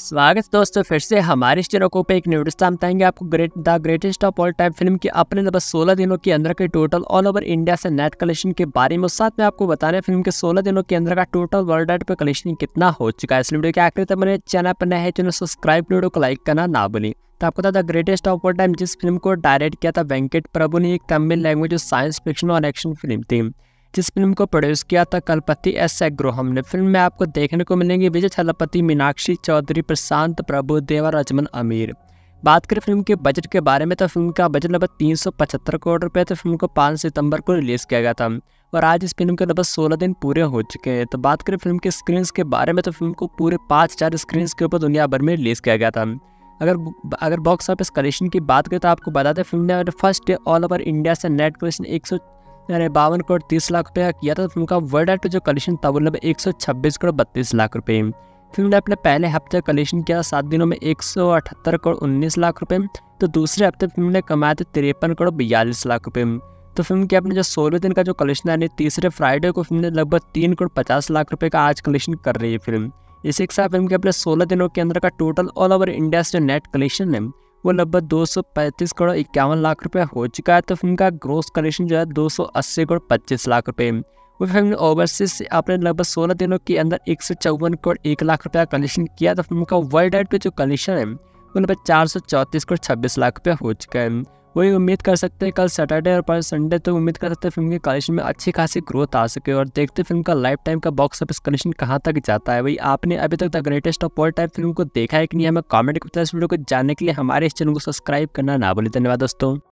स्वागत दोस्तों फिर से हमारे चैनल पे एक न्यूज बताएंगे आपको great the greatest of all time film की अपने लगभग 16 दिनों के अंदर के टोटल ऑल ओवर इंडिया से नेट कलेक्शन के बारे में साथ में आपको बता रहे हैं फिल्म के 16 दिनों के अंदर का टोटल वर्ल्ड वाइड पर कलेक्शन कितना हो चुका है इस वीडियो के आखिर तक मैंने चैनल पर नए चैनल सब्सक्राइब वीडियो को लाइक करना ना भूलें तो आपको था ग्रेटेस्ट ऑफ ऑल टाइम जिस फिल्म को डायरेक्ट किया था वेंकट प्रभु ने एक तमिल लैंग्वेज साइंस फिक्शन और एक्शन फिल्म थी जिस फिल्म को प्रोड्यूस किया था कलपति एस ग्रोहम ने फिल्म में आपको देखने को मिलेंगे विजय छलपति मीनाक्षी चौधरी प्रशांत प्रभु देवा रजमन अमीर बात करें फिल्म के बजट के बारे में तो फिल्म का बजट लगभग तीन सौ पचहत्तर करोड़ रुपये तो फिल्म को पाँच सितंबर को रिलीज़ किया गया था और आज इस फिल्म के लगभग सोलह दिन पूरे हो चुके हैं तो बात करें फिल्म के स्क्रीन्स के बारे में तो फिल्म को पूरे पाँच हज़ार स्क्रीन्स के ऊपर दुनिया भर में रिलीज़ किया गया था अगर अगर बॉक्स ऑफिस कलेक्शन की बात करें तो आपको बता दें फिल्म ने first day all over India से नेट कलेक्शन एक यानी बावन करोड़ तीस लाख रुपया किया था तो फिल्म का वर्ल्ड एड जो कलेक्शन था वो लगभग एक सौ छब्बीस करोड़ बत्तीस लाख रुपये फिल्म ने अपने पहले हफ्ते कलेक्शन किया था सात दिनों में एक सौ अठहत्तर करोड़ उन्नीस लाख रुपये तो दूसरे हफ्ते फिल्म ने कमाया था तिरपन करोड़ बयालीस लाख रुपये तो फिल्म के अपने जो सोलह दिन का जो कलेक्शन यानी तीसरे फ्राइडे को फिल्म ने लगभग तीन करोड़ पचास लाख रुपये का आज कलेक्शन कर रही है फिल्म इसी के साथ फिल्म के अपने सोलह दिनों के अंदर का टोटल ऑल ओवर इंडिया से जो नेट कलेक्शन है वो लगभग दो सौ पैंतीस करोड़ इक्यावन लाख रुपए हो चुका है तो फिल्म का ग्रोस कलेक्शन जो है दो सौ अस्सी करोड़ पच्चीस लाख रुपए वो फिल्म ने ओवरसीज से आपने लगभग सोलह दिनों के अंदर एक सौ चौवन करोड़ एक लाख रुपया कलेक्शन किया तो फिल्म का वर्ल्ड वाइड पे जो कलेक्शन है वो लगभग चार सौ चौंतीस करोड़ छब्बीस लाख रुपया हो चुका है वही उम्मीद कर सकते हैं कल सैटरडे और पर संडे तो उम्मीद कर सकते हैं फिल्म के कलेक्शन में अच्छी खासी ग्रोथ आ सके और देखते फिल्म का लाइफ टाइम का बॉक्स ऑफिस कलेक्शन कहाँ तक जाता है वही आपने अभी तक the greatest of all time film को देखा है कि नहीं हमें कॉमेंट वीडियो को जानने के लिए हमारे इस चैनल को सब्सक्राइब करना ना बोले धन्यवाद दोस्तों